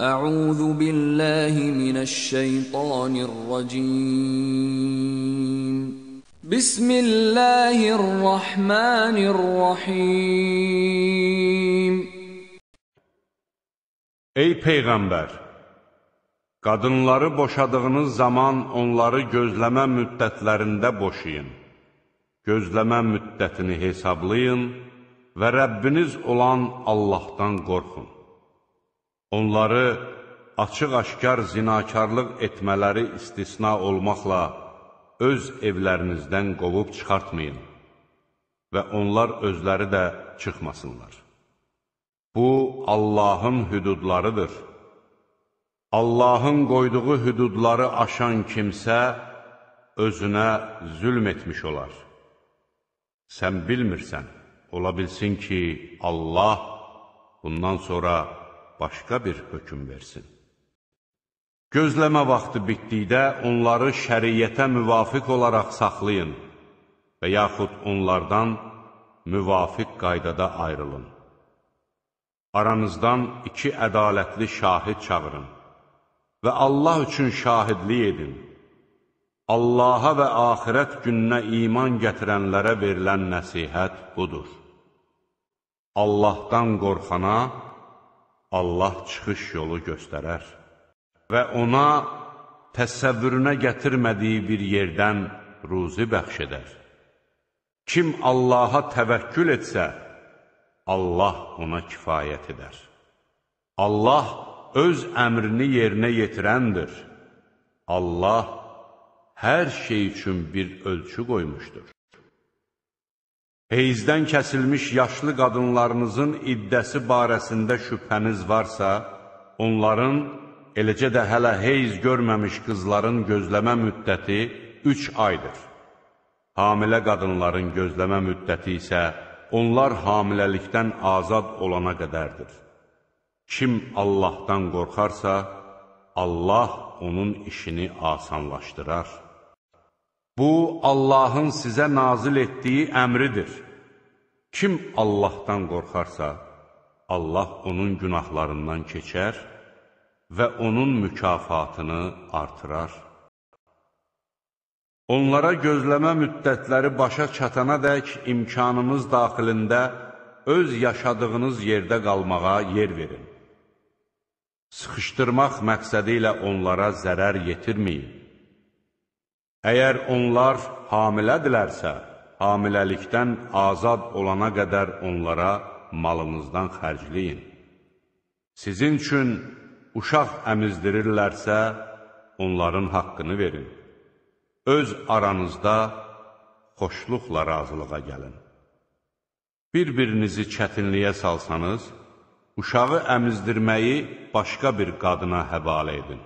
أعوذ بالله من الشيطان الرجيم بسم الله الرحمن الرحيم Ey Peyğəmbər! Qadınları boşadığınız zaman onları gözləmə müddətlərində boşayın. Gözləmə müddətini hesablayın və Rəbbiniz olan Allahdan qorxun. Onları açıq-aşkar zinakarlıq etmələri istisna olmaqla öz evlərinizdən qovub çıxartmayın və onlar özləri də çıxmasınlar. Bu, Allahın hüdudlarıdır. Allahın qoyduğu hüdudları aşan kimsə özünə zülm etmiş olar. Sən bilmirsən, ola bilsin ki, Allah bundan sonra başqa bir hökum versin. Gözləmə vaxtı bitdikdə onları şəriyyətə müvafiq olaraq saxlayın və yaxud onlardan müvafiq qaydada ayrılın. Aranızdan iki ədalətli şahid çağırın və Allah üçün şahidlik edin. Allaha və axirət gününə iman gətirənlərə verilən nəsihət budur. Allahdan qorxana, Allah çıxış yolu göstərər və ona təsəvvürünə gətirmədiyi bir yerdən ruzi bəxş edər. Kim Allaha təvəkkül etsə, Allah ona kifayət edər. Allah öz əmrini yerinə yetirəndir. Allah hər şey üçün bir ölçü qoymuşdur. Heyzdən kəsilmiş yaşlı qadınlarınızın iddəsi barəsində şübhəniz varsa, onların, eləcə də hələ heyz görməmiş qızların gözləmə müddəti üç aydır. Hamilə qadınların gözləmə müddəti isə onlar hamiləlikdən azad olana qədərdir. Kim Allahdan qorxarsa, Allah onun işini asanlaşdırar. Bu, Allahın sizə nazil etdiyi əmridir. Kim Allahdan qorxarsa, Allah onun günahlarından keçər və onun mükafatını artırar. Onlara gözləmə müddətləri başa çatana dək imkanımız daxilində öz yaşadığınız yerdə qalmağa yer verin. Sıxışdırmaq məqsədi ilə onlara zərər yetirməyin. Əgər onlar hamilədirlərsə, hamiləlikdən azad olana qədər onlara malınızdan xərcləyin. Sizin üçün uşaq əmizdirirlərsə, onların haqqını verin. Öz aranızda xoşluqla razılığa gəlin. Bir-birinizi çətinliyə salsanız, uşağı əmizdirməyi başqa bir qadına həvalə edin.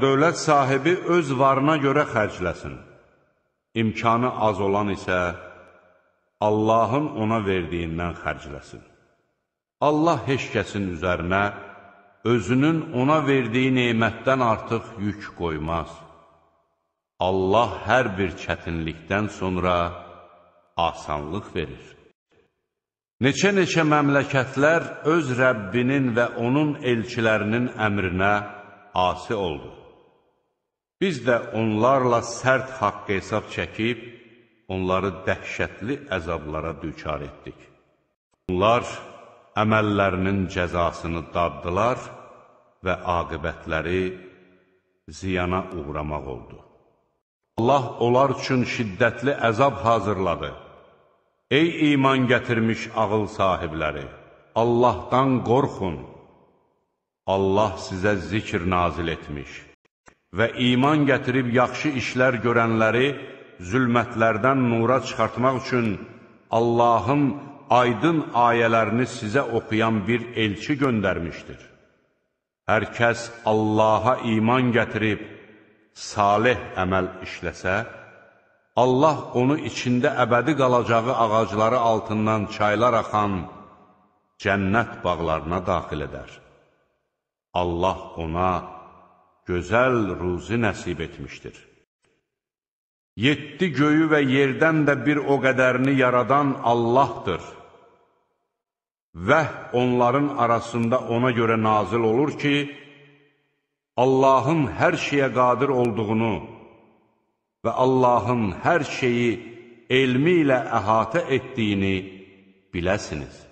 Dövlət sahibi öz varına görə xərcləsin. İmkanı az olan isə Allahın ona verdiyindən xərcləsin. Allah heç kəsin üzərinə özünün ona verdiyi neymətdən artıq yük qoymaz. Allah hər bir çətinlikdən sonra asanlıq verir. Neçə-neçə məmləkətlər öz Rəbbinin və onun elçilərinin əmrinə asi oldu. Biz də onlarla sərt haqq hesab çəkib, onları dəhşətli əzablara düçar etdik. Onlar əməllərinin cəzasını daddılar və aqibətləri ziyana uğramaq oldu. Allah onlar üçün şiddətli əzab hazırladı. Ey iman gətirmiş ağıl sahibləri, Allahdan qorxun! Allah sizə zikr nazil etmiş və iman gətirib yaxşı işlər görənləri zülmətlərdən nura çıxartmaq üçün Allahın aydın ayələrini sizə oxuyan bir elçi göndərmişdir. Hər kəs Allaha iman gətirib salih əməl işləsə, Allah onu içində əbədi qalacağı ağacları altından çaylar axan cənnət bağlarına daxil edər. Allah ona gözəl ruzi nəsib etmişdir. Yetdi göyü və yerdən də bir o qədərini yaradan Allahdır. Vəh onların arasında ona görə nazil olur ki, Allahın hər şeyə qadir olduğunu və Allahın hər şeyi elmi ilə əhatə etdiyini biləsiniz.